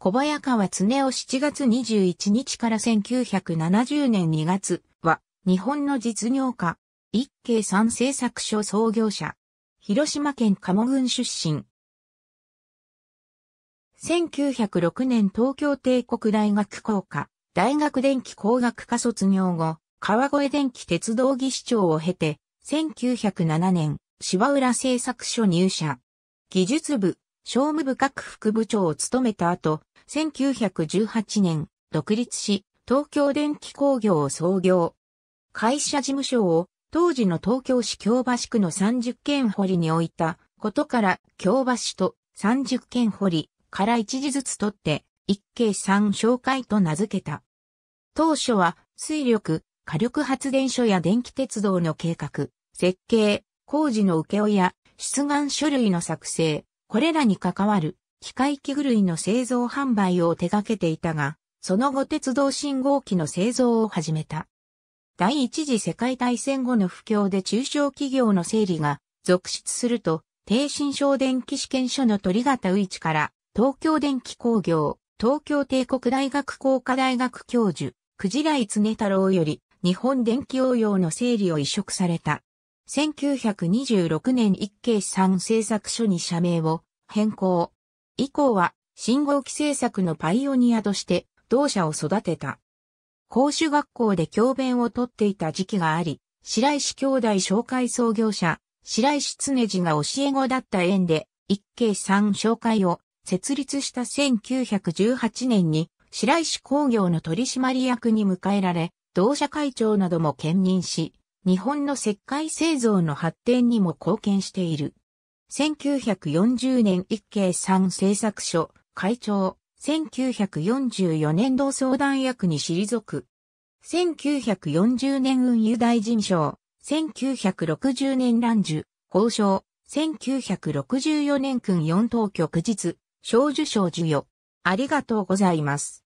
小早川常夫7月21日から1970年2月は、日本の実業家、一慶三製作所創業者、広島県鴨郡出身。1906年東京帝国大学工科、大学電気工学科卒業後、川越電気鉄道技師長を経て、1907年、芝浦製作所入社。技術部、商務部各副部長を務めた後、1918年、独立し、東京電機工業を創業。会社事務所を当時の東京市京橋区の30軒堀に置いたことから京橋と30軒堀から一時ずつ取って一計三紹介と名付けた。当初は水力、火力発電所や電気鉄道の計画、設計、工事の請負や出願書類の作成、これらに関わる機械器具類の製造販売を手掛けていたが、その後鉄道信号機の製造を始めた。第一次世界大戦後の不況で中小企業の整理が続出すると、低新商電気試験所の鳥ウ宇一から、東京電気工業、東京帝国大学工科大学教授、くじらい常太郎より、日本電気応用の整理を移植された。1926年一慶三製作所に社名を変更。以降は信号機製作のパイオニアとして同社を育てた。公主学校で教鞭をとっていた時期があり、白石兄弟紹介創業者、白石常次が教え子だった縁で、一慶三紹介を設立した1918年に、白石工業の取締役に迎えられ、同社会長なども兼任し、日本の石灰製造の発展にも貢献している。1940年一計三製作所会長、1944年同相談役に退く。1940年運輸大臣賞、1960年乱受、交渉、1964年君四等局実、小受賞授与。ありがとうございます。